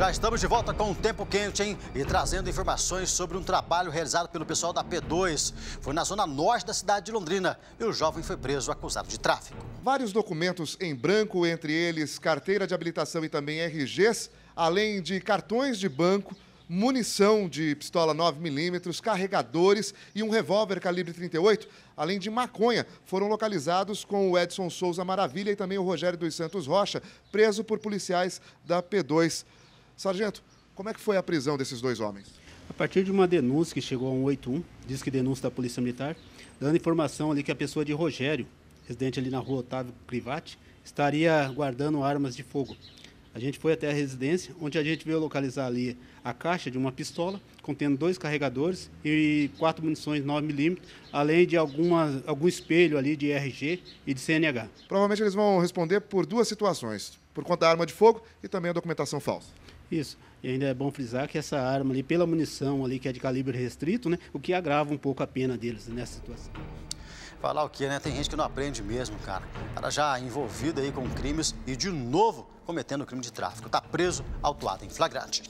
Já estamos de volta com o Tempo Quente, hein? E trazendo informações sobre um trabalho realizado pelo pessoal da P2. Foi na zona norte da cidade de Londrina e o jovem foi preso acusado de tráfico. Vários documentos em branco, entre eles carteira de habilitação e também RGs, além de cartões de banco, munição de pistola 9mm, carregadores e um revólver calibre 38, além de maconha, foram localizados com o Edson Souza Maravilha e também o Rogério dos Santos Rocha, preso por policiais da P2. Sargento, como é que foi a prisão desses dois homens? A partir de uma denúncia que chegou a 181, diz que denúncia da Polícia Militar, dando informação ali que a pessoa de Rogério, residente ali na rua Otávio Crivati, estaria guardando armas de fogo. A gente foi até a residência, onde a gente veio localizar ali a caixa de uma pistola, contendo dois carregadores e quatro munições 9mm, além de alguma, algum espelho ali de RG e de CNH. Provavelmente eles vão responder por duas situações, por conta da arma de fogo e também a documentação falsa. Isso. E ainda é bom frisar que essa arma ali, pela munição ali, que é de calibre restrito, né? O que agrava um pouco a pena deles nessa situação. Falar o que, né? Tem gente que não aprende mesmo, cara. O cara já envolvido aí com crimes e de novo cometendo crime de tráfico. Tá preso, autuado em flagrante.